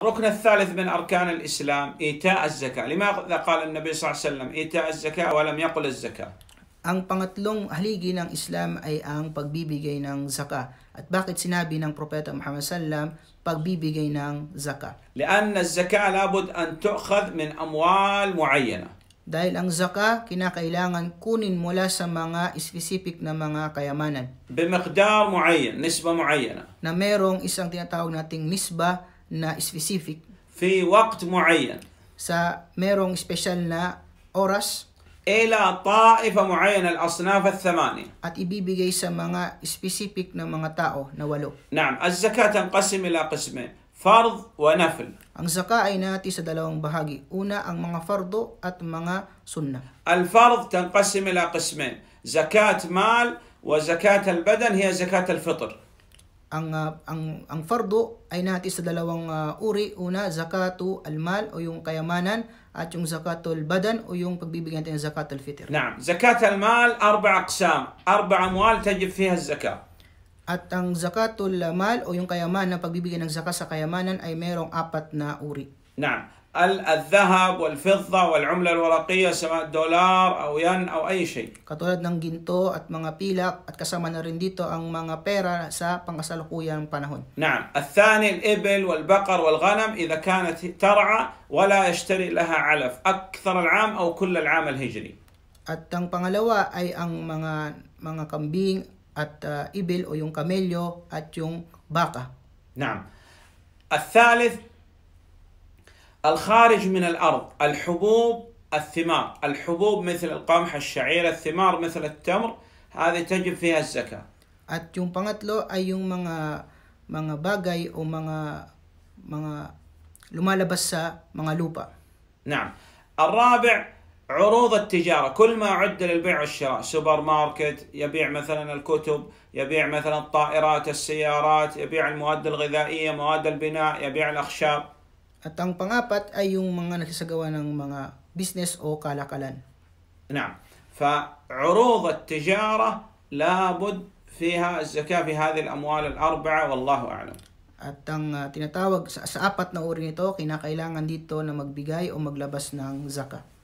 الركن الثالث من أركان الإسلام إيتاء الزكاة لماذا قال النبي صلى الله عليه وسلم إيتاء الزكاة ولم يقل الزكاة Ang pangatlong haligi ng Islam ay ang pagbibigay ng zaka. At bakit sinabi ng Propeta Muhammad sallam pagbibigay ng zaka? لأن الزكاة لابد أن تؤخذ من أموال معينة. Dahil ang zaka kinakailangan kunin mula sa mga specific na mga kayamanan. بمقدار معين, نسبة معينة. Na merong isang tinatawag nating nisba na specific. في وقت معين. Sa merong special na oras. إلى طائفة معينة الأصناف الثمانية. At ibibigay sa mga specific na mga tao na walo. نعم الزكاة تنقسم إلى قسمين فرض ونفل. Ang zaka ay nati sa dalawang bahagi. Una, ang mga fardo at mga sunna. الفرض تنقسم إلى قسمين زكاة مال وزكاة البدن هي زكاة الفطر. ang uh, ang ang fardo ay nati sa dalawang uh, uri una zakatu almal o yung kayamanan at yung zakatul badan o yung pagbibigyan natin ng zakatul fitr. Naam, zakat almal arba aqsam, arba amwal tajib fiha zakat. At ang zakatul mal o yung kayamanan, pagbibigyan ng zakat sa kayamanan ay mayroong apat na uri. Naam, الذهب والفضة والعملة الورقية سواء دولار أو yen أو أي شيء. Katulad ng ginto at mga pilak at kasama na rin dito ang mga pera sa pangkasalukuyang panahon. نعم الثاني الإبل والبقر والغنم إذا كانت ترعى ولا يشتري لها علف أكثر العام أو كل العام الهجري. At ang pangalawa ay ang mga mga kambing at uh, ibil o yung kamelyo at yung baka. نعم. الثالث الخارج من الأرض الحبوب الثمار الحبوب مثل القمح الشعير الثمار مثل التمر هذه تجب فيها الزكاة At yung pangatlo ay yung mga mga bagay o mga mga lumalabas sa mga lupa. نعم. الرابع عروض التجارة كل ما عد للبيع والشراء سوبر ماركت يبيع مثلا الكتب يبيع مثلا الطائرات السيارات يبيع المواد الغذائية مواد البناء يبيع الأخشاب At ang pangapat ay yung mga nagsasagawa ng mga business o kalakalan. Naam. Fa at-tijara نعم fiha az لابد fi الزكاة al-amwal al-arba'a wallahu a'lam. At ang uh, tinatawag sa, sa apat na uri nito, kinakailangan dito na magbigay o maglabas ng zakat.